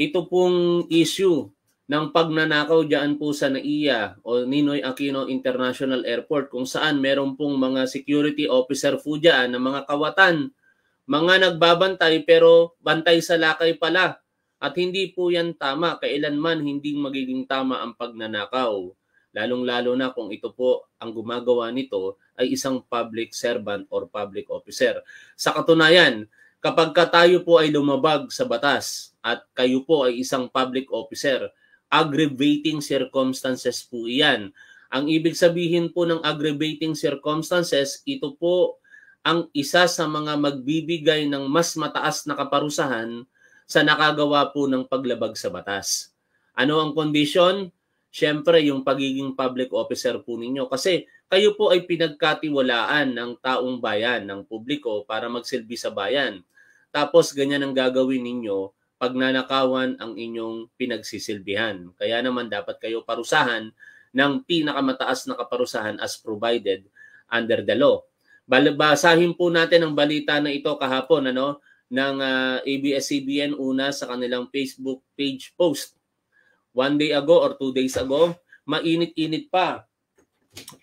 ito pong issue ng pagnanakaw dyan po sa NAIA o Ninoy Aquino International Airport kung saan meron pong mga security officer po dyan na mga kawatan, mga nagbabantay pero bantay sa lakay pala. At hindi po yan tama, kailanman hindi magiging tama ang pagnanakaw. Lalong-lalo na kung ito po ang gumagawa nito ay isang public servant or public officer. Sa katunayan, Kapag ka tayo po ay lumabag sa batas at kayo po ay isang public officer, aggravating circumstances po iyan. Ang ibig sabihin po ng aggravating circumstances, ito po ang isa sa mga magbibigay ng mas mataas na kaparusahan sa nakagawa po ng paglabag sa batas. Ano ang kondisyon? Siyempre, yung pagiging public officer po ninyo. Kasi kayo po ay pinagkatiwalaan ng taong bayan, ng publiko para magsilbi sa bayan. Tapos ganyan ang gagawin ninyo pag nanakawan ang inyong pinagsisilbihan. Kaya naman dapat kayo parusahan ng pinakamataas na kaparusahan as provided under the law. Basahin po natin ang balita na ito kahapon ano ng uh, ah, ABS-CBN una sa kanilang Facebook page post. One day ago or two days ago, mainit-init pa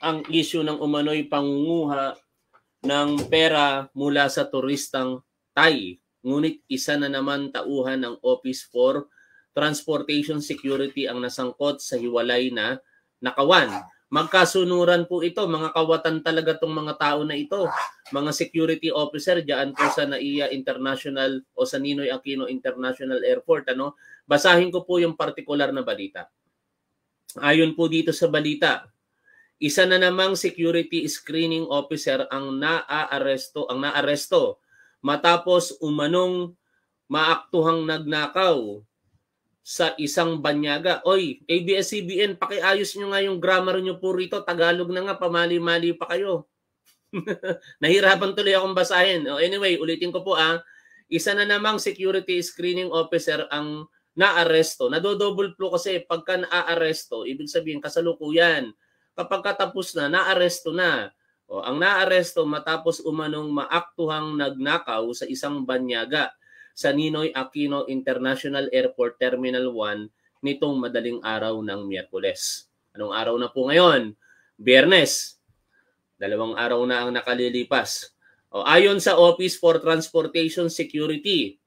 ang issue ng umano'y pangunguha ng pera mula sa turistang Thai Ngunit isa na naman tauhan ng Office for Transportation Security ang nasangkot sa hiwalay na nakawan. Magkasunuran po ito, mga kawatan talaga tong mga tao na ito. Mga security officer diyan po sa NAIA International o sa Ninoy Aquino International Airport. Ano? Basahin ko po yung partikular na balita. Ayon po dito sa balita, isa na namang security screening officer ang naaaresto, ang naaresto matapos umanong maaktuhang nagnakaw sa isang banyaga. Oy, ABS-CBN, pakiayos nyo nga yung grammar nyo po rito. Tagalog na nga, pamali-mali pa kayo. Nahirapan tuloy akong basahin. Oh, anyway, ulitin ko po ah. Isa na namang security screening officer ang naaresto. Nadodouble po kasi pagka naaaresto, ibig sabihin kasalukuyan. Kapag katapos na, naaresto na. O, ang naaresto matapos umanong maaktuhang nagnakaw sa isang banyaga sa Ninoy Aquino International Airport Terminal 1 nitong madaling araw ng Miyerkules. Anong araw na po ngayon? Biyernes. Dalawang araw na ang nakalilipas. O, ayon sa Office for Transportation Security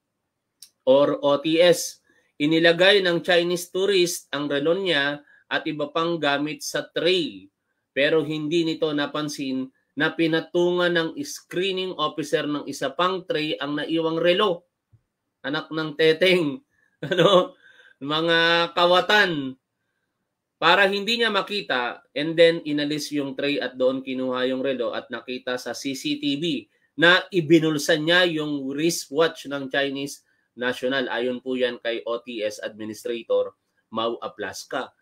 or OTS, inilagay ng Chinese tourist ang relon niya at iba pang gamit sa tray pero hindi nito napansin na pinatungan ng screening officer ng isa pang tray ang naiwang relo. Anak ng teteng, ano, mga kawatan. Para hindi niya makita and then inalis yung tray at doon kinuha yung relo at nakita sa CCTV na ibinulsan niya yung wristwatch ng Chinese National. Ayon po yan kay OTS Administrator Mau Aplaska.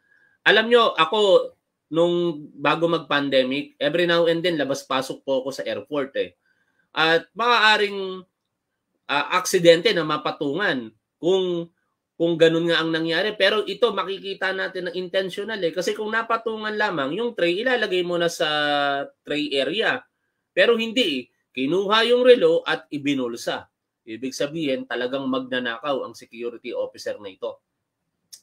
Alam nyo, ako nung bago mag-pandemic, every now and then labas-pasok po ako sa airport eh. At maaaring uh, aksidente na mapatungan kung kung ganun nga ang nangyari. Pero ito makikita natin na intentional eh. Kasi kung napatungan lamang, yung tray ilalagay mo na sa tray area. Pero hindi eh. Kinuha yung relo at ibinulsa. Ibig sabihin talagang magnanakaw ang security officer na ito.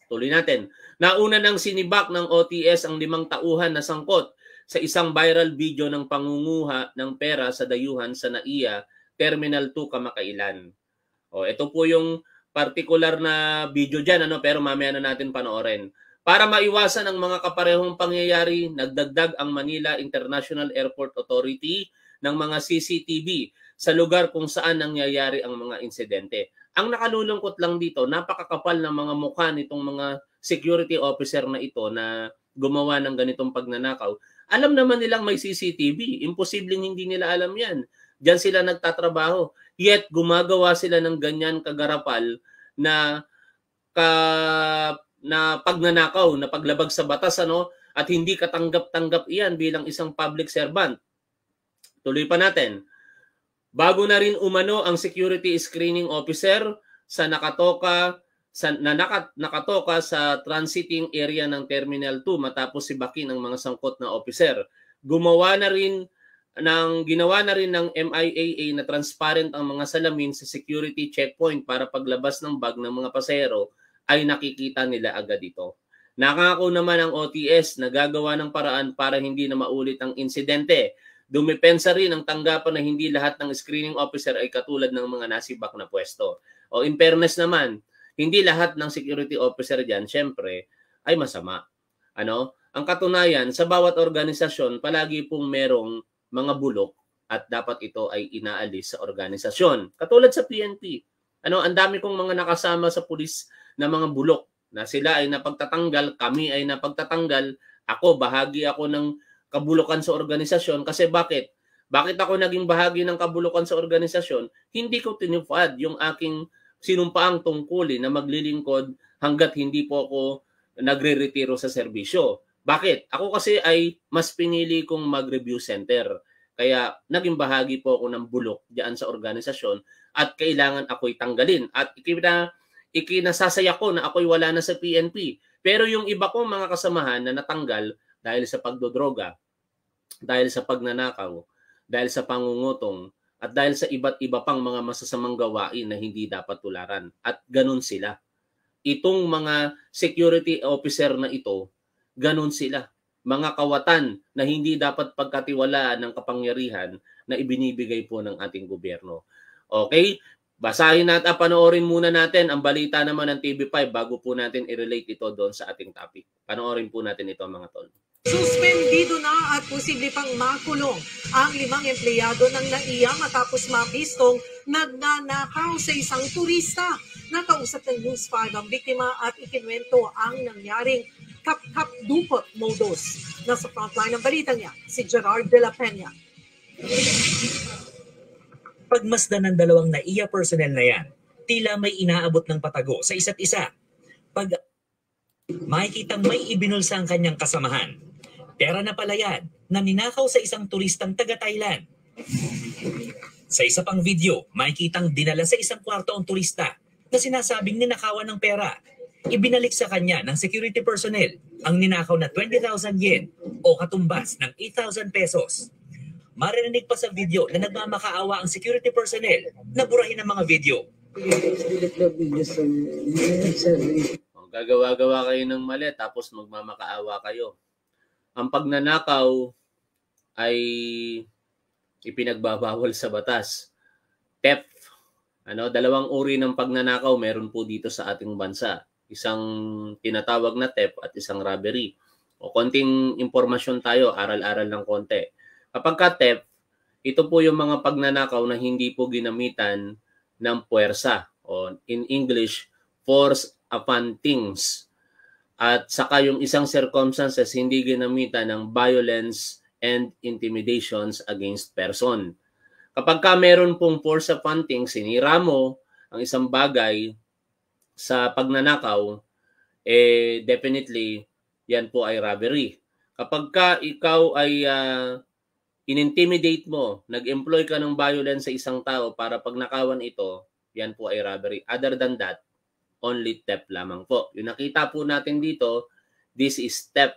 Tuloy natin. Nauna nang sinibak ng OTS ang limang tauhan na sangkot sa isang viral video ng pangunguha ng pera sa dayuhan sa NAIA Terminal 2 kamakailan. O, ito po yung particular na video dyan, ano, pero mamaya na natin panoorin. Para maiwasan ang mga kaparehong pangyayari, nagdagdag ang Manila International Airport Authority ng mga CCTV sa lugar kung saan nangyayari ang mga insidente. Ang nakalulungkot lang dito, napakakapal ng mga mukha nitong mga security officer na ito na gumawa ng ganitong pagnanakaw. Alam naman nilang may CCTV. Imposibleng hindi nila alam yan. Diyan sila nagtatrabaho. Yet gumagawa sila ng ganyan kagarapal na ka, na pagnanakaw, na paglabag sa batas ano at hindi katanggap-tanggap iyan bilang isang public servant. Tuloy pa natin. Bago na rin umano ang security screening officer sa nakatoka sa, na nakat, nakatoka sa transiting area ng Terminal 2 matapos sibakin ng mga sangkot na officer. Gumawa na rin ng ginawa na rin ng MIAA na transparent ang mga salamin sa security checkpoint para paglabas ng bag ng mga pasahero ay nakikita nila agad ito. Nakako naman ang OTS na gagawa ng paraan para hindi na maulit ang insidente Dumepensa rin ang tanggapan na hindi lahat ng screening officer ay katulad ng mga nasibak na pwesto. O in fairness naman, hindi lahat ng security officer diyan syempre ay masama. Ano? Ang katunayan sa bawat organisasyon palagi pong merong mga bulok at dapat ito ay inaalis sa organisasyon. Katulad sa PNP. Ano, ang dami kong mga nakasama sa pulis na mga bulok na sila ay napagtatanggal, kami ay napagtatanggal, ako bahagi ako ng kabulukan sa organisasyon. Kasi bakit? Bakit ako naging bahagi ng kabulukan sa organisasyon? Hindi ko tinupad yung aking sinumpaang tungkulin na maglilingkod hanggat hindi po ako nagre-retiro sa serbisyo. Bakit? Ako kasi ay mas pinili kong mag-review center. Kaya naging bahagi po ako ng bulok diyan sa organisasyon at kailangan ako'y tanggalin. At ikina, ikinasasaya ko na ako'y wala na sa PNP. Pero yung iba kong mga kasamahan na natanggal dahil sa pagdodroga, dahil sa pagnanakaw, dahil sa pangungutong, at dahil sa iba't iba pang mga masasamang gawain na hindi dapat tularan. At ganun sila. Itong mga security officer na ito, ganun sila. Mga kawatan na hindi dapat pagkatiwalaan ng kapangyarihan na ibinibigay po ng ating gobyerno. Okay? Basahin natin at panoorin muna natin ang balita naman ng TV5 bago po natin i-relate ito doon sa ating topic. Panoorin po natin ito mga tol. Suspendido na at posible pang makulong ang limang empleyado ng NAIA matapos mapistong nagnanakaw sa isang turista. Nakausap ng News 5 ang biktima at ikinwento ang nangyaring kap-kap dupot modus. Nasa frontline ng balita niya, si Gerard de la Peña. Pagmasdan ng dalawang NAIA personnel na yan, tila may inaabot ng patago sa isa't isa. Pag makikita may ibinulsa ang kanyang kasamahan, Pera na pala yan na ninakaw sa isang turistang taga-Thailand. Sa isa pang video, makikitang dinala sa isang kwarto ang turista na sinasabing ninakawan ng pera. Ibinalik sa kanya ng security personnel ang ninakaw na 20,000 yen o katumbas ng 8,000 pesos. Maririnig pa sa video na nagmamakaawa ang security personnel na burahin ang mga video. Gagawa-gawa kayo ng mali tapos magmamakaawa kayo ang pagnanakaw ay ipinagbabawal sa batas. Theft, ano, dalawang uri ng pagnanakaw meron po dito sa ating bansa. Isang tinatawag na theft e at isang robbery. O konting impormasyon tayo, aral-aral ng konti. Kapag ka theft, e ito po yung mga pagnanakaw na hindi po ginamitan ng puwersa. O in English, force upon things at saka yung isang circumstances hindi ginamitan ng violence and intimidations against person. Kapag ka meron pong force of hunting, sinira mo ang isang bagay sa pagnanakaw, eh definitely yan po ay robbery. Kapag ka ikaw ay uh, inintimidate mo, nag-employ ka ng violence sa isang tao para pagnakawan ito, yan po ay robbery. Other than that, only TEP lamang po. Yung nakita po natin dito, this is TEP.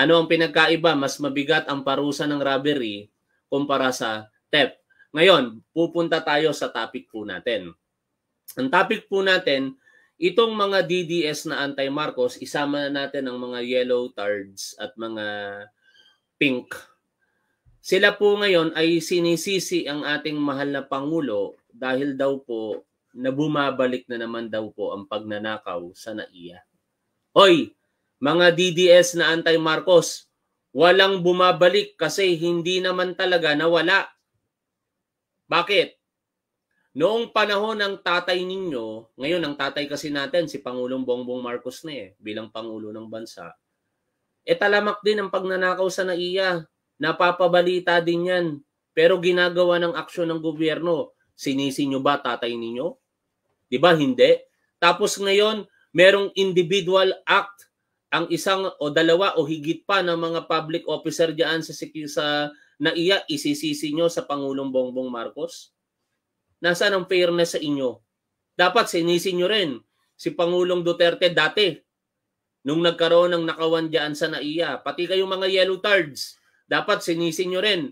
Ano ang pinagkaiba? Mas mabigat ang parusa ng robbery kumpara sa TEP. Ngayon, pupunta tayo sa topic po natin. Ang topic po natin, itong mga DDS na anti-Marcos, isama na natin ang mga yellow tards at mga pink. Sila po ngayon ay sinisisi ang ating mahal na Pangulo dahil daw po na bumabalik na naman daw po ang pagnanakaw sa naiya. Hoy, mga DDS na anti-Marcos, walang bumabalik kasi hindi naman talaga nawala. Bakit? Noong panahon ng tatay ninyo, ngayon ang tatay kasi natin, si Pangulong Bongbong Marcos na eh, bilang Pangulo ng Bansa, e talamak din ang pagnanakaw sa naiya. Napapabalita din yan. Pero ginagawa ng aksyon ng gobyerno. Sinisi nyo ba tatay ninyo? 'Di ba? Hindi. Tapos ngayon, merong individual act ang isang o dalawa o higit pa ng mga public officer diyan sa sa naiya isisisi nyo sa Pangulong Bongbong Marcos? Nasaan ang fairness sa inyo? Dapat sinisi nyo rin si Pangulong Duterte dati nung nagkaroon ng nakawan diyan sa naiya. Pati kayong mga yellow tards, dapat sinisi nyo rin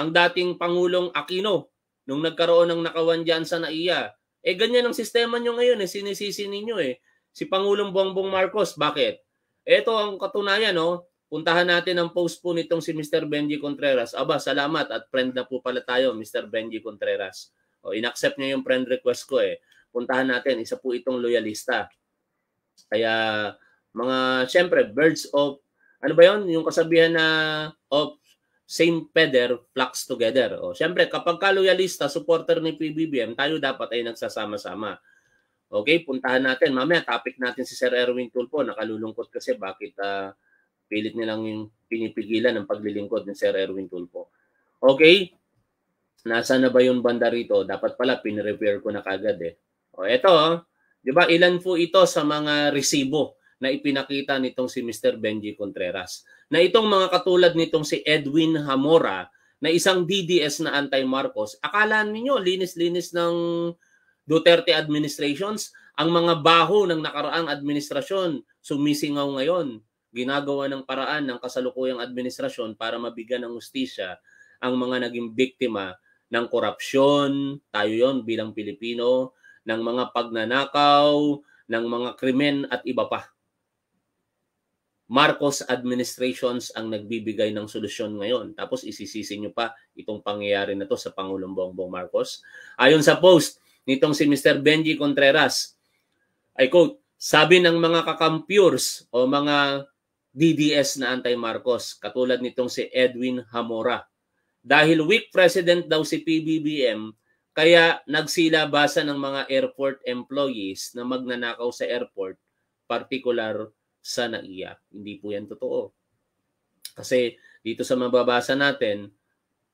ang dating Pangulong Aquino nung nagkaroon ng nakawan diyan sa naiya. Eh ganyan ang sistema nyo ngayon, eh, sinisisi ninyo eh. Si Pangulong Bongbong Marcos, bakit? Ito ang katunayan, no? Puntahan natin ang post po nitong si Mr. Benji Contreras. Aba, salamat at friend na po pala tayo, Mr. Benji Contreras. O, inaccept niya yung friend request ko eh. Puntahan natin, isa po itong loyalista. Kaya mga, syempre, birds of, ano ba yon Yung kasabihan na of same feather flocks together. O, syempre, kapag ka loyalista, supporter ni PBBM, tayo dapat ay nagsasama-sama. Okay, puntahan natin. Mamaya, topic natin si Sir Erwin Tulpo. Nakalulungkot kasi bakit uh, pilit nilang yung pinipigilan ng paglilingkod ni Sir Erwin Tulpo. Okay, nasa na ba yung banda rito? Dapat pala, pinrepair ko na kagad eh. O, eto, oh. di ba, ilan po ito sa mga resibo na ipinakita nitong si Mr. Benji Contreras. Na itong mga katulad nitong si Edwin Hamora na isang DDS na anti-Marcos, akala ninyo linis-linis ng Duterte administrations, ang mga baho ng nakaraang administrasyon sumisingaw ngayon. Ginagawa ng paraan ng kasalukuyang administrasyon para mabigyan ng ustisya ang mga naging biktima ng korupsyon, tayo yon bilang Pilipino, ng mga pagnanakaw, ng mga krimen at iba pa. Marcos administrations ang nagbibigay ng solusyon ngayon. Tapos isisisi nyo pa itong pangyayari na to sa Pangulong Bongbong Marcos. Ayon sa post nitong si Mr. Benji Contreras, I quote, sabi ng mga kakampures o mga DDS na anti-Marcos, katulad nitong si Edwin Hamora. Dahil weak president daw si PBBM, kaya nagsilabasa ng mga airport employees na magnanakaw sa airport, particular sa naiyak. Hindi po yan totoo. Kasi dito sa mababasa natin,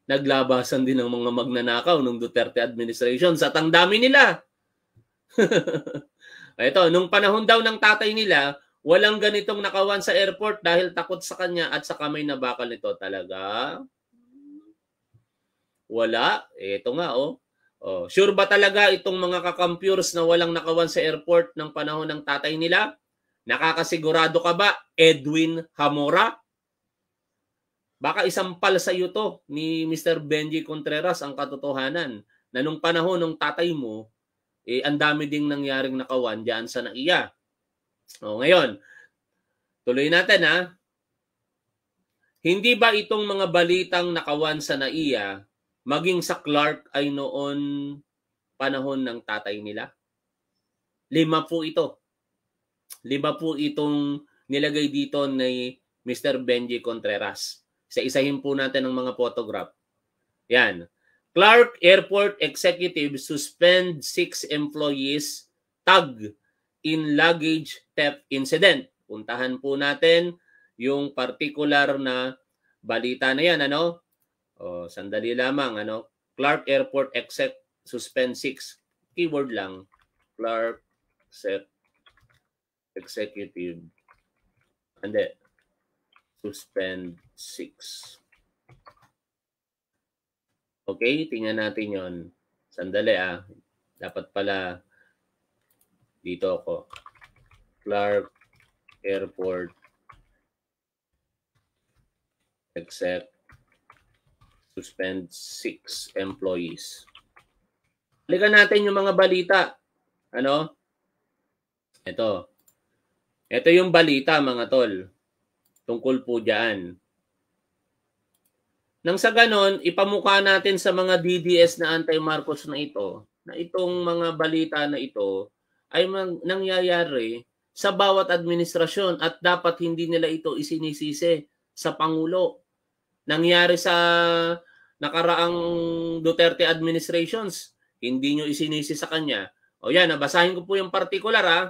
naglabasan din ng mga magnanakaw ng Duterte administration sa tangdami nila. Ito, nung panahon daw ng tatay nila, walang ganitong nakawan sa airport dahil takot sa kanya at sa kamay na bakal nito talaga. Wala. Ito nga, oh. oh. Sure ba talaga itong mga kakampyurs na walang nakawan sa airport ng panahon ng tatay nila? Nakakasigurado ka ba, Edwin Hamora? Baka isang pal sa iyo to ni Mr. Benji Contreras ang katotohanan na nung panahon ng tatay mo, eh, ang dami ding nangyaring nakawan diyan sa naiya. O ngayon, tuloy natin ha. Hindi ba itong mga balitang nakawan sa naiya maging sa Clark ay noon panahon ng tatay nila? Lima po ito. Lima po itong nilagay dito ni Mr. Benji Contreras. Sa isahin po natin ang mga photograph. Yan. Clark Airport Executive suspend six employees tag in luggage theft incident. Puntahan po natin yung particular na balita na yan. Ano? O, sandali lamang. Ano? Clark Airport Exec suspend six. Keyword lang. Clark Sec executive, and hindi, suspend 6. Okay, tingnan natin yon. Sandali ah. Dapat pala dito ako. Clark Airport except suspend 6 employees. Balikan natin yung mga balita. Ano? Ito. Ito yung balita mga tol tungkol po diyan. Nang sa ganon, ipamukha natin sa mga DDS na anti-Marcos na ito, na itong mga balita na ito ay nangyayari sa bawat administrasyon at dapat hindi nila ito isinisisi sa Pangulo. Nangyari sa nakaraang Duterte administrations, hindi nyo isinisi sa kanya. O yan, nabasahin ko po yung particular ha.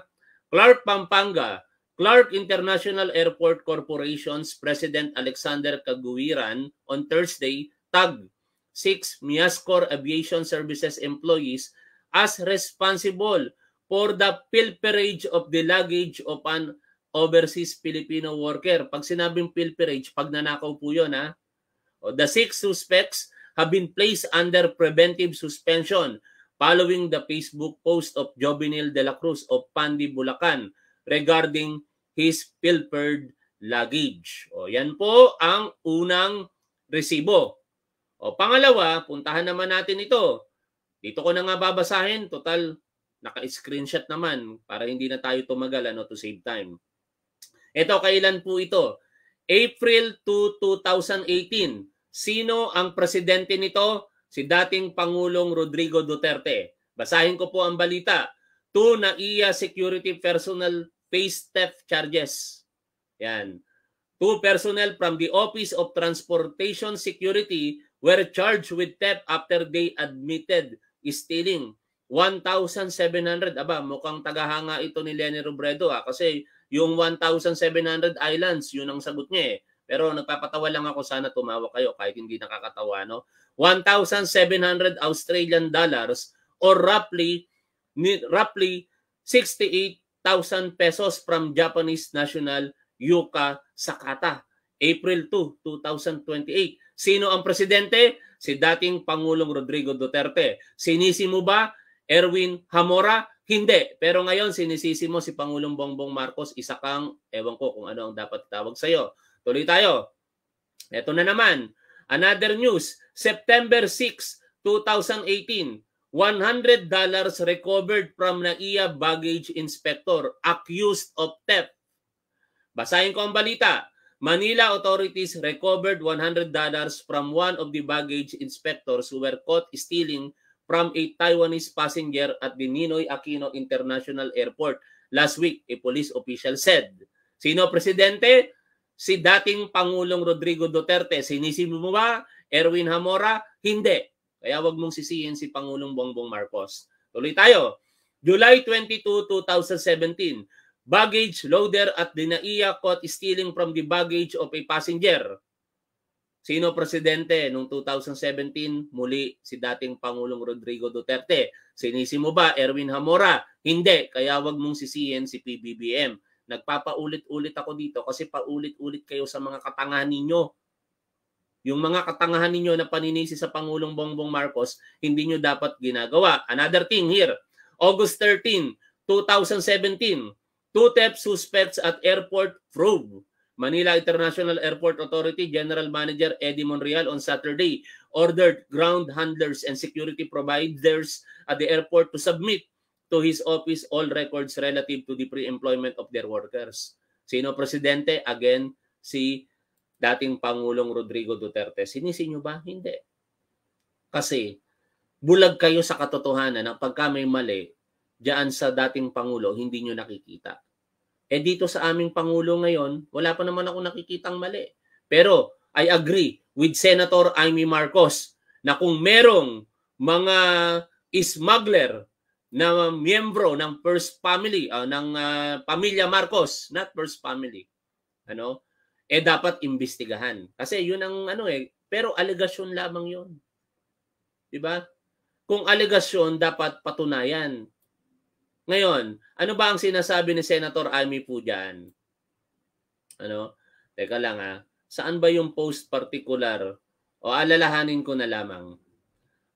Clark Pampanga, Clark International Airport Corporation's President Alexander Kaguwiran on Thursday tagged six Miascor Aviation Services employees as responsible for the pilferage of the luggage of an overseas Filipino worker. Pag sinabing pilferage, pag nanakaw po yun, ha? The six suspects have been placed under preventive suspension following the Facebook post of Jovenil de la Cruz of Pandi, Bulacan regarding his pilfered luggage. O, yan po ang unang resibo. O, pangalawa, puntahan naman natin ito. Dito ko na nga babasahin. Total, naka-screenshot naman para hindi na tayo tumagal ano, to save time. Ito, kailan po ito? April 2, 2018. Sino ang presidente nito? Si dating Pangulong Rodrigo Duterte. Basahin ko po ang balita. Two NAIA security personnel face theft charges. Yan. Two personnel from the Office of Transportation Security were charged with theft after they admitted stealing 1,700. Aba, mukhang tagahanga ito ni Lenny Robredo ah, kasi yung 1,700 islands, yun ang sagot niya eh. Pero nagpapatawa lang ako, sana tumawa kayo kahit hindi nakakatawa. No? 1,700 Australian dollars or roughly roughly 68 1,000 pesos from Japanese National Yuka Sakata. April 2, 2028. Sino ang presidente? Si dating Pangulong Rodrigo Duterte. Sinisi mo ba Erwin Hamora? Hindi. Pero ngayon sinisisi mo si Pangulong Bongbong Marcos. Isa kang, ewan ko kung ano ang dapat tawag sa'yo. Tuloy tayo. Ito na naman. Another news. September 6, 2018. $100 recovered from NAIA e baggage inspector accused of theft. Basahin ko ang balita. Manila authorities recovered $100 from one of the baggage inspectors who were caught stealing from a Taiwanese passenger at the Ninoy Aquino International Airport last week, a police official said. Sino presidente? Si dating Pangulong Rodrigo Duterte. Sinisibo mo ba? Erwin Hamora? Hindi. Kaya wag mong sisihin si Pangulong Bongbong Marcos. Tuloy tayo. July 22, 2017. Baggage loader at Dinaiya caught stealing from the baggage of a passenger. Sino presidente noong 2017? Muli si dating Pangulong Rodrigo Duterte. Sinisi mo ba Erwin Hamora? Hindi, kaya wag mong sisihin si PBBM. Nagpapaulit-ulit ako dito kasi paulit-ulit kayo sa mga katangahan ninyo yung mga katangahan ninyo na paninisi sa Pangulong Bongbong Marcos, hindi nyo dapat ginagawa. Another thing here, August 13, 2017, two TEP suspects at airport probe. Manila International Airport Authority General Manager Eddie Monreal on Saturday ordered ground handlers and security providers at the airport to submit to his office all records relative to the pre-employment of their workers. Sino presidente? Again, si dating Pangulong Rodrigo Duterte, sinisi nyo ba? Hindi. Kasi bulag kayo sa katotohanan na pagka may mali, diyan sa dating Pangulo, hindi nyo nakikita. Eh dito sa aming Pangulo ngayon, wala pa naman ako nakikitang mali. Pero I agree with Senator Amy Marcos na kung merong mga smuggler na miyembro ng first family uh, ng uh, pamilya Marcos, not first family. Ano? eh dapat imbestigahan. Kasi yun ang ano eh, pero alegasyon lamang yun. 'Di ba? Kung alegasyon dapat patunayan. Ngayon, ano ba ang sinasabi ni Senator Amy po diyan? Ano? Teka lang ha. Saan ba yung post particular? O alalahanin ko na lamang.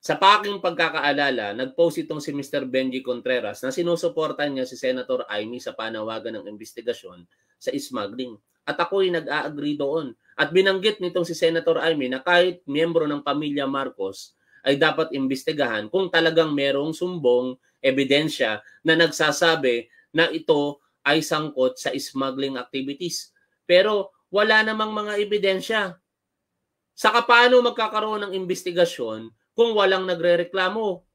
Sa paking pagkakaalala, nag-post itong si Mr. Benji Contreras na sinusuportan niya si Senator Amy sa panawagan ng investigasyon sa smuggling. At ako'y nag-a-agree doon. At binanggit nitong si Senator Amy na kahit miyembro ng pamilya Marcos ay dapat imbestigahan kung talagang merong sumbong ebidensya na nagsasabi na ito ay sangkot sa smuggling activities. Pero wala namang mga ebidensya. Saka paano magkakaroon ng investigasyon kung walang nagrereklamo?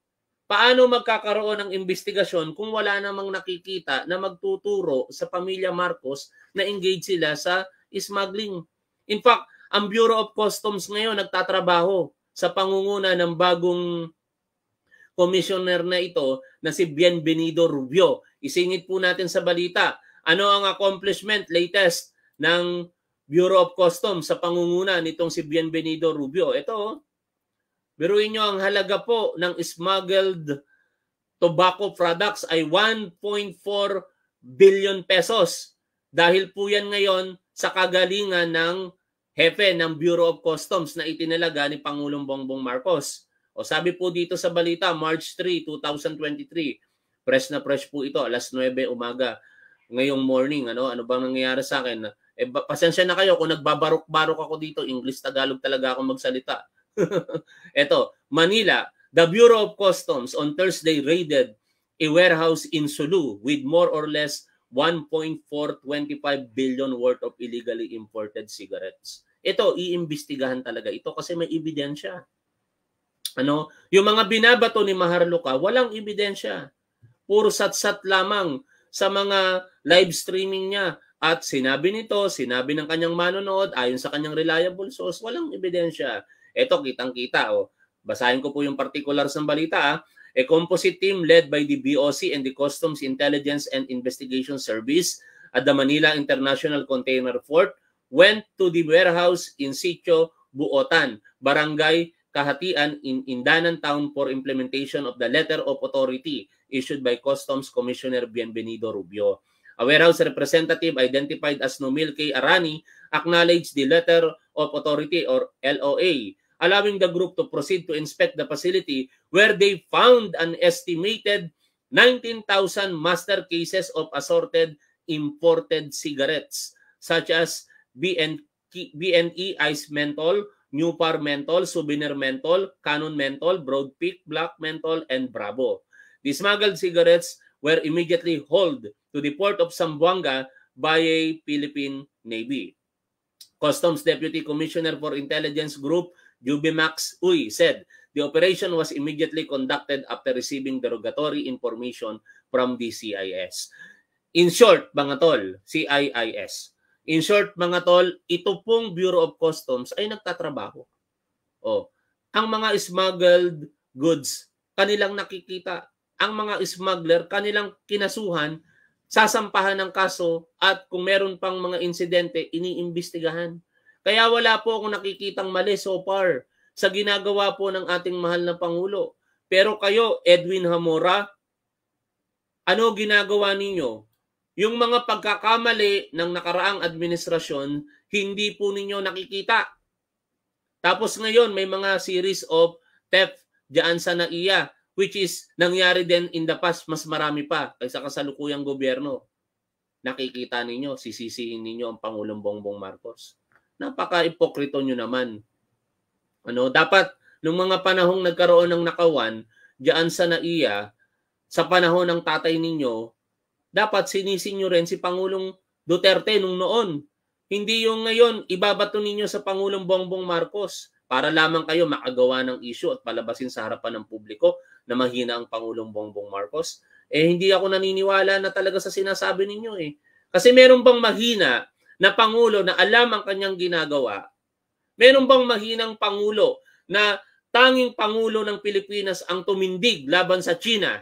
Paano magkakaroon ng investigasyon kung wala namang nakikita na magtuturo sa pamilya Marcos na engage sila sa smuggling? In fact, ang Bureau of Customs ngayon nagtatrabaho sa pangunguna ng bagong commissioner na ito na si Bienvenido Rubio. Isingit po natin sa balita. Ano ang accomplishment latest ng Bureau of Customs sa pangunguna nitong si Bienvenido Rubio? Ito, oh. Biruin nyo ang halaga po ng smuggled tobacco products ay 1.4 billion pesos. Dahil po yan ngayon sa kagalingan ng hepe ng Bureau of Customs na itinalaga ni Pangulong Bongbong Marcos. O sabi po dito sa balita, March 3, 2023. Press na press po ito, alas 9 umaga ngayong morning. Ano, ano bang nangyayari sa akin? Eh, pasensya na kayo kung nagbabarok-barok ako dito. English, Tagalog talaga ako magsalita. Ito, Manila, the Bureau of Customs on Thursday raided a warehouse in Sulu with more or less 1.425 billion worth of illegally imported cigarettes. Ito, iimbestigahan talaga ito kasi may ebidensya. Ano, yung mga binabato ni Maharlika, walang ebidensya. Puro satsat -sat lamang sa mga live streaming niya. At sinabi nito, sinabi ng kanyang manonood, ayon sa kanyang reliable source, walang ebidensya. Ito, kitang-kita. Oh. Basahin ko po yung particulars ng balita. Ah. A composite team led by the BOC and the Customs Intelligence and Investigation Service at the Manila International Container Port went to the warehouse in Sitio, Buotan, Barangay Kahatian in Indanan Town for implementation of the letter of authority issued by Customs Commissioner Bienvenido Rubio. A warehouse representative identified as Numil K. Arani acknowledged the letter of authority or LOA allowing the group to proceed to inspect the facility where they found an estimated 19,000 master cases of assorted imported cigarettes such as BN, BNE Ice Menthol, New Menthol, Souvenir Menthol, Canon Menthol, Broad Peak, Black Menthol, and Bravo. The smuggled cigarettes were immediately hauled to the port of Zamboanga by a Philippine Navy. Customs Deputy Commissioner for Intelligence Group Jubimax Uy said, the operation was immediately conducted after receiving derogatory information from the CIS. In short, mga tol, CIIS. In short, mga tol, ito pong Bureau of Customs ay nagtatrabaho. Oh, ang mga smuggled goods, kanilang nakikita. Ang mga smuggler, kanilang kinasuhan, sasampahan ng kaso at kung meron pang mga insidente, iniimbestigahan. Kaya wala po akong nakikitang mali so far sa ginagawa po ng ating mahal na Pangulo. Pero kayo, Edwin Hamora, ano ginagawa ninyo? Yung mga pagkakamali ng nakaraang administrasyon, hindi po ninyo nakikita. Tapos ngayon, may mga series of theft diyan sa NAIA, which is nangyari din in the past, mas marami pa kaysa kasalukuyang gobyerno. Nakikita ninyo, sisisiin ninyo ang Pangulong Bongbong Marcos napaka-ipokrito nyo naman. Ano, dapat nung mga panahong nagkaroon ng nakawan diyan sa NAIA, sa panahon ng tatay ninyo, dapat sinisin nyo rin si Pangulong Duterte nung noon. Hindi yung ngayon, ibabato ninyo sa Pangulong Bongbong Marcos para lamang kayo makagawa ng issue at palabasin sa harapan ng publiko na mahina ang Pangulong Bongbong Marcos, eh hindi ako naniniwala na talaga sa sinasabi ninyo eh. Kasi meron bang mahina na Pangulo na alam ang kanyang ginagawa? Meron bang mahinang Pangulo na tanging Pangulo ng Pilipinas ang tumindig laban sa China?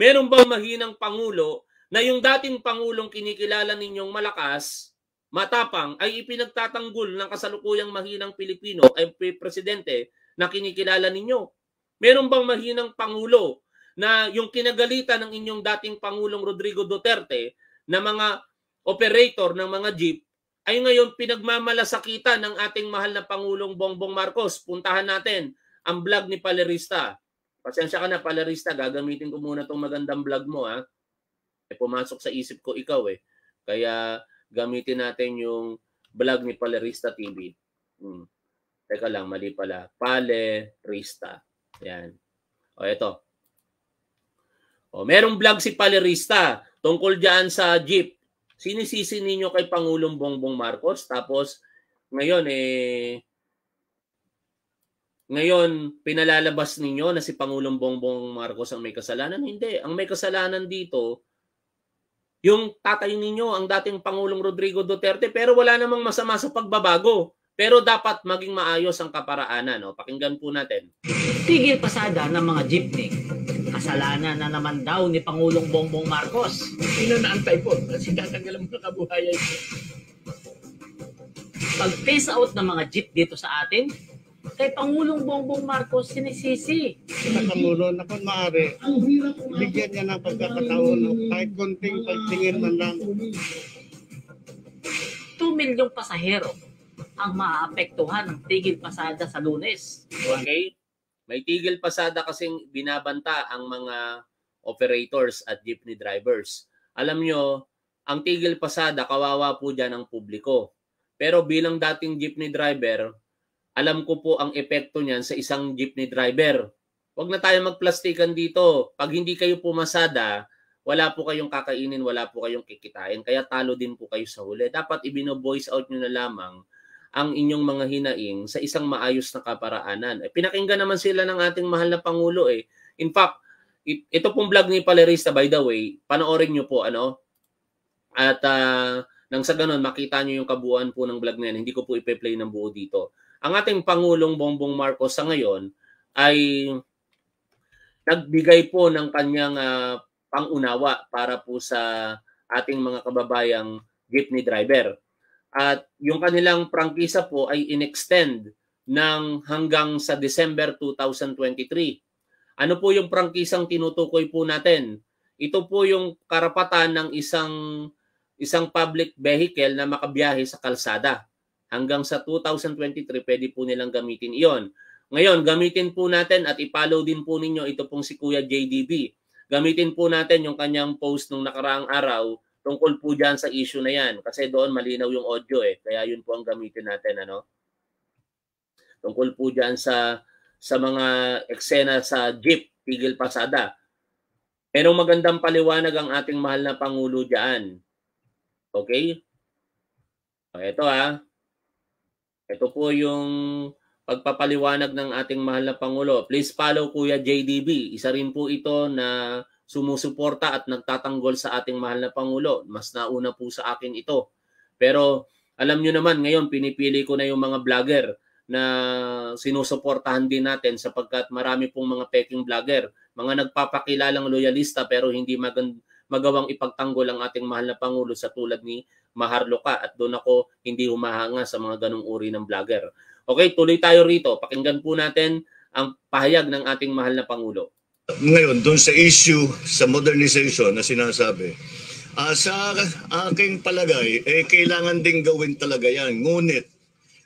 Meron bang mahinang Pangulo na yung dating Pangulong kinikilala ninyong malakas, matapang, ay ipinagtatanggol ng kasalukuyang mahinang Pilipino ay presidente na kinikilala ninyo? Meron bang mahinang Pangulo na yung kinagalitan ng inyong dating Pangulong Rodrigo Duterte na mga operator ng mga jeep ay ngayon pinagmamalasakitan ng ating mahal na Pangulong Bongbong Marcos. Puntahan natin ang vlog ni Palerista. Pasensya ka na Palerista, gagamitin ko muna tong magandang vlog mo ha. E pumasok sa isip ko ikaw eh. Kaya gamitin natin yung vlog ni Palerista TV. Hmm. Teka lang, mali pala. Palerista. Yan. O, eto. O, merong vlog si Palerista tungkol dyan sa jeep sinisisi ninyo kay Pangulong Bongbong Marcos tapos ngayon eh ngayon pinalalabas ninyo na si Pangulong Bongbong Marcos ang may kasalanan hindi ang may kasalanan dito yung tatay ninyo ang dating Pangulong Rodrigo Duterte pero wala namang masama sa pagbabago pero dapat maging maayos ang kaparaanan. No? Pakinggan po natin. Tigil pasada ng mga jeepney. Kasalanan na naman daw ni Pangulong Bongbong Marcos. Sino na ang typhoon? Sinatanggal ang mga kabuhayan ito. Pag-phase out ng mga jeep dito sa atin, kay Pangulong Bongbong Marcos sinisisi. Sa Kamulo na kung maaari, bigyan niya ng pagkakataon o kahit konting pagtingin man lang. 2 milyong pasahero ang maapektuhan ng tigil pasada sa lunes. Okay? May tigil pasada kasing binabanta ang mga operators at jeepney drivers. Alam nyo, ang tigil pasada, kawawa po dyan ang publiko. Pero bilang dating jeepney driver, alam ko po ang epekto niyan sa isang jeepney driver. Huwag na tayo magplastikan dito. Pag hindi kayo pumasada, wala po kayong kakainin, wala po kayong kikitain. Kaya talo din po kayo sa huli. Dapat ibino-voice out nyo na lamang ang inyong mga hinaing sa isang maayos na kaparaanan. Eh, pinakinggan naman sila ng ating mahal na Pangulo eh. In fact, it, ito pong vlog ni Palerista by the way, panoorin nyo po ano. At uh, nang sa ganun, makita nyo yung kabuuan po ng vlog na yan. Hindi ko po ipe-play ng buo dito. Ang ating Pangulong Bongbong Marcos sa ngayon ay nagbigay po ng kanyang uh, pangunawa para po sa ating mga kababayang jeepney driver. At yung kanilang prangkisa po ay inextend ng hanggang sa December 2023. Ano po yung prangkisang tinutukoy po natin? Ito po yung karapatan ng isang isang public vehicle na makabiyahe sa kalsada. Hanggang sa 2023 pwede po nilang gamitin iyon. Ngayon, gamitin po natin at ipollow din po ninyo ito pong si Kuya JDB. Gamitin po natin yung kanyang post nung nakaraang araw tungkol po dyan sa issue na yan. Kasi doon malinaw yung audio eh. Kaya yun po ang gamitin natin. Ano? Tungkol po dyan sa, sa mga eksena sa jeep, tigil pasada. Pero magandang paliwanag ang ating mahal na Pangulo dyan. Okay? Ito ha. Ito po yung pagpapaliwanag ng ating mahal na Pangulo. Please follow Kuya JDB. Isa rin po ito na sumusuporta at nagtatanggol sa ating mahal na Pangulo. Mas nauna po sa akin ito. Pero alam nyo naman, ngayon pinipili ko na yung mga vlogger na sinusuportahan din natin sapagkat marami pong mga peking vlogger, mga nagpapakilalang loyalista pero hindi magand- magawang ipagtanggol ang ating mahal na Pangulo sa tulad ni Maharloka at doon ako hindi humahanga sa mga ganong uri ng vlogger. Okay, tuloy tayo rito. Pakinggan po natin ang pahayag ng ating mahal na Pangulo. Ngayon, doon sa issue sa modernization na sinasabi, uh, sa aking palagay, eh, kailangan ding gawin talaga yan. Ngunit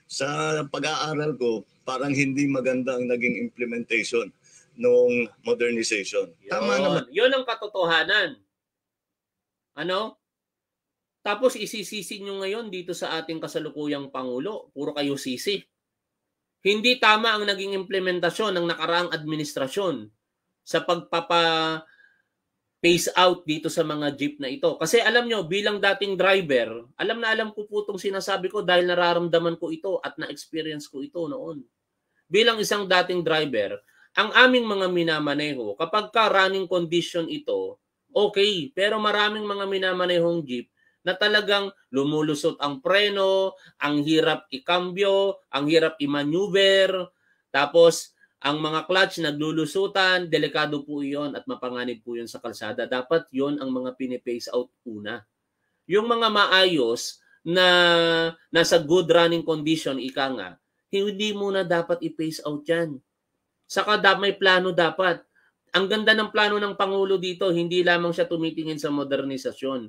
sa pag-aaral ko, parang hindi maganda ang naging implementation noong modernization. Yun. Tama naman. Yun ang katotohanan. Ano? Tapos isisisi nyo ngayon dito sa ating kasalukuyang Pangulo. Puro kayo sisi. Hindi tama ang naging implementasyon ng nakaraang administrasyon sa pagpapa phase out dito sa mga jeep na ito. Kasi alam nyo, bilang dating driver, alam na alam ko po itong sinasabi ko dahil nararamdaman ko ito at na-experience ko ito noon. Bilang isang dating driver, ang aming mga minamaneho, kapag ka running condition ito, okay, pero maraming mga minamanehong jeep na talagang lumulusot ang preno, ang hirap ikambyo, ang hirap i-maneuver, tapos ang mga clutch naglulusutan, delikado po yon at mapanganib po yon sa kalsada. Dapat yon ang mga pinipace out una. Yung mga maayos na nasa good running condition, ika nga, hindi muna dapat i-pace out yan. Saka may plano dapat. Ang ganda ng plano ng Pangulo dito, hindi lamang siya tumitingin sa modernisasyon,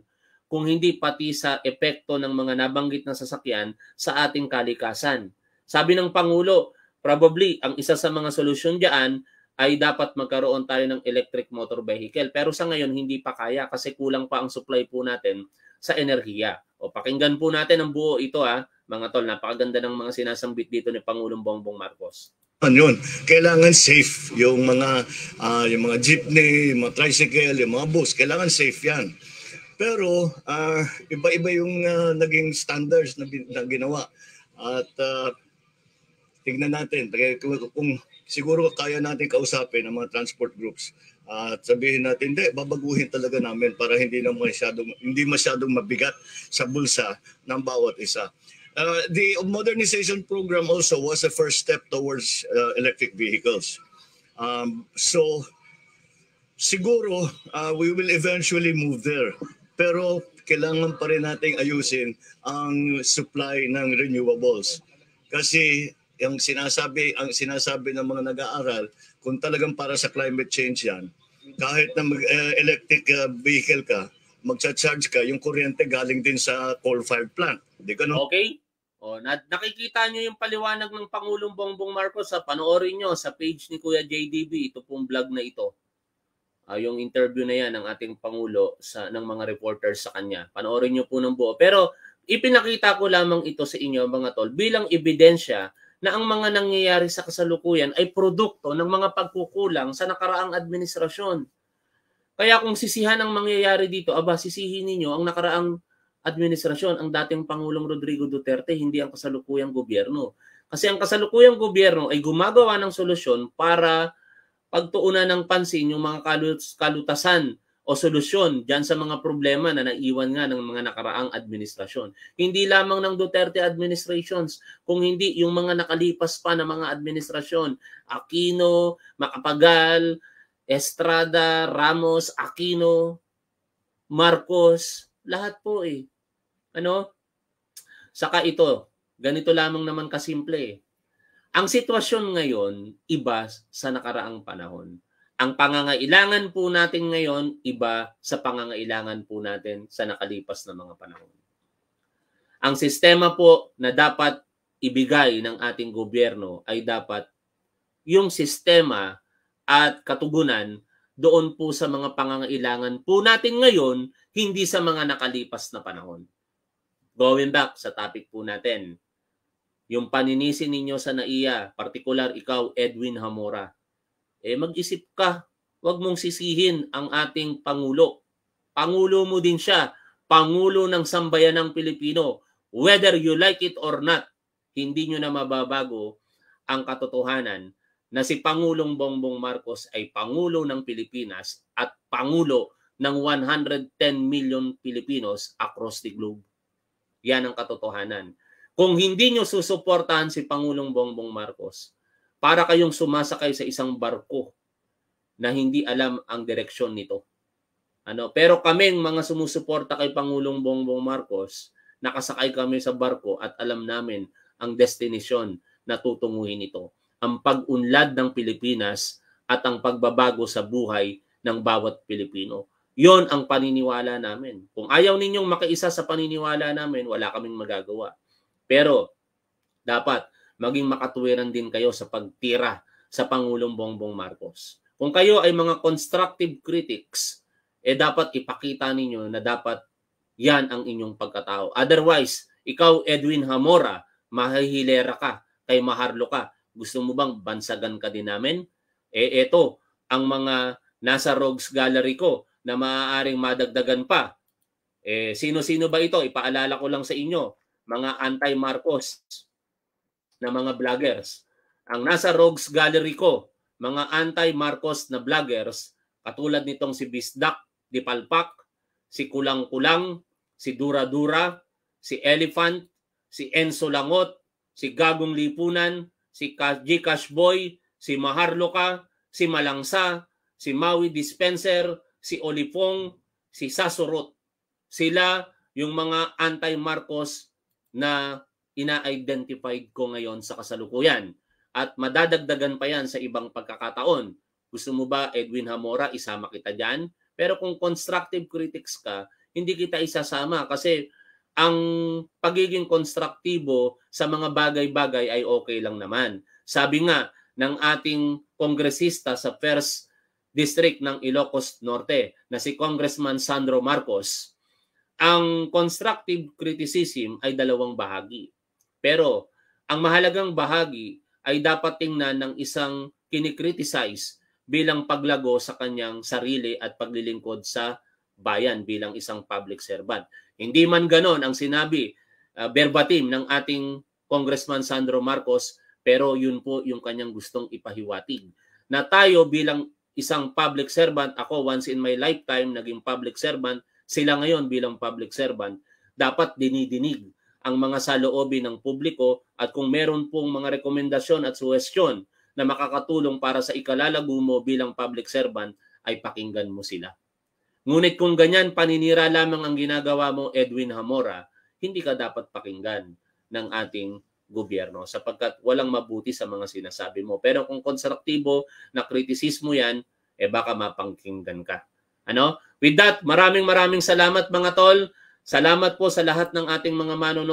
kung hindi pati sa epekto ng mga nabanggit na sasakyan sa ating kalikasan. Sabi ng Pangulo, probably ang isa sa mga solusyon diyan ay dapat magkaroon tayo ng electric motor vehicle. Pero sa ngayon, hindi pa kaya kasi kulang pa ang supply po natin sa enerhiya. O pakinggan po natin ang buo ito ha, ah. mga tol. Napakaganda ng mga sinasambit dito ni Pangulong Bongbong Marcos yun. Kailangan safe yung mga uh, yung mga jeepney, yung mga tricycle, yung mga bus, kailangan safe 'yan. Pero uh, iba-iba yung uh, naging standards na, na ginawa. At uh, tignan natin kung siguro kaya natin kausapin ang mga transport groups uh, ah, at sabihin natin, hindi, babaguhin talaga namin para hindi na masyadong, hindi masyadong mabigat sa bulsa ng bawat isa. Uh, the modernization program also was a first step towards uh, electric vehicles. Um, so, siguro uh, we will eventually move there. Pero kailangan pa rin nating ayusin ang supply ng renewables. Kasi yung sinasabi ang sinasabi ng mga nag-aaral kung talagang para sa climate change yan kahit na mag, uh, electric uh, vehicle ka magcha-charge ka yung kuryente galing din sa coal-fired plant hindi ganun okay oh na, nakikita niyo yung paliwanag ng Pangulong Bongbong Marcos sa panoorin niyo sa page ni Kuya JDB ito pong vlog na ito uh, yung interview na yan ng ating Pangulo sa, ng mga reporters sa kanya panoorin niyo po ng buo pero ipinakita ko lamang ito sa inyo mga tol bilang ebidensya na ang mga nangyayari sa kasalukuyan ay produkto ng mga pagkukulang sa nakaraang administrasyon. Kaya kung sisihan ang mangyayari dito, aba sisihin ninyo ang nakaraang administrasyon, ang dating Pangulong Rodrigo Duterte, hindi ang kasalukuyang gobyerno. Kasi ang kasalukuyang gobyerno ay gumagawa ng solusyon para pagtuunan ng pansin yung mga kalutasan o solusyon diyan sa mga problema na naiwan nga ng mga nakaraang administrasyon. Hindi lamang ng Duterte administrations, kung hindi yung mga nakalipas pa na mga administrasyon, Aquino, Macapagal, Estrada, Ramos, Aquino, Marcos, lahat po eh. Ano? Saka ito, ganito lamang naman kasimple eh. Ang sitwasyon ngayon, iba sa nakaraang panahon. Ang pangangailangan po natin ngayon, iba sa pangangailangan po natin sa nakalipas na mga panahon. Ang sistema po na dapat ibigay ng ating gobyerno ay dapat yung sistema at katugunan doon po sa mga pangangailangan po natin ngayon, hindi sa mga nakalipas na panahon. Going back sa topic po natin, yung paninisi ninyo sa NAIA, particular ikaw, Edwin Hamora eh mag-isip ka, huwag mong sisihin ang ating Pangulo. Pangulo mo din siya, Pangulo ng Sambayan ng Pilipino. Whether you like it or not, hindi nyo na mababago ang katotohanan na si Pangulong Bongbong Marcos ay Pangulo ng Pilipinas at Pangulo ng 110 million Pilipinos across the globe. Yan ang katotohanan. Kung hindi nyo susuportahan si Pangulong Bongbong Marcos, para kayong sumasakay sa isang barko na hindi alam ang direksyon nito. Ano, pero kaming mga sumusuporta kay Pangulong Bongbong Marcos, nakasakay kami sa barko at alam namin ang destinasyon na tutunguhin nito, Ang pag-unlad ng Pilipinas at ang pagbabago sa buhay ng bawat Pilipino. Yon ang paniniwala namin. Kung ayaw ninyong makiisa sa paniniwala namin, wala kaming magagawa. Pero dapat maging makatuwiran din kayo sa pagtira sa Pangulong Bongbong Marcos. Kung kayo ay mga constructive critics, eh dapat ipakita ninyo na dapat yan ang inyong pagkatao. Otherwise, ikaw Edwin Hamora, mahihilera ka, kay Maharlo ka. Gusto mo bang bansagan ka din namin? Eh ito, ang mga nasa Rogues Gallery ko na maaaring madagdagan pa. Eh sino-sino ba ito? Ipaalala ko lang sa inyo, mga anti-Marcos, na mga vloggers. Ang nasa Rogues Gallery ko, mga anti-Marcos na vloggers, katulad nitong si Bisdak Di Palpak, si Kulang Kulang, si Dura Dura, si Elephant, si Enzo Langot, si Gagong Lipunan, si G. Cashboy, si Maharloka, si Malangsa, si Maui Dispenser, si Olipong, si Sasurot. Sila yung mga anti-Marcos na ina-identified ko ngayon sa kasalukuyan. At madadagdagan pa yan sa ibang pagkakataon. Gusto mo ba, Edwin Hamora, isama kita dyan? Pero kung constructive critics ka, hindi kita isasama kasi ang pagiging konstruktibo sa mga bagay-bagay ay okay lang naman. Sabi nga ng ating kongresista sa first district ng Ilocos Norte na si Congressman Sandro Marcos, ang constructive criticism ay dalawang bahagi. Pero ang mahalagang bahagi ay dapat tingnan ng isang kinikriticize bilang paglago sa kanyang sarili at paglilingkod sa bayan bilang isang public servant. Hindi man ganon ang sinabi uh, verbatim ng ating Congressman Sandro Marcos pero yun po yung kanyang gustong ipahiwatig. Na tayo bilang isang public servant, ako once in my lifetime naging public servant, sila ngayon bilang public servant, dapat dinidinig ang mga saloobin ng publiko at kung meron pong mga rekomendasyon at suwestyon na makakatulong para sa ikalalago mo bilang public servant ay pakinggan mo sila. Ngunit kung ganyan paninira lamang ang ginagawa mo Edwin Hamora, hindi ka dapat pakinggan ng ating gobyerno sapagkat walang mabuti sa mga sinasabi mo. Pero kung konstruktibo na kritisismo yan, eh baka mapangkinggan ka. Ano? With that, maraming maraming salamat mga tol. Salamat po sa lahat ng ating mga manonood.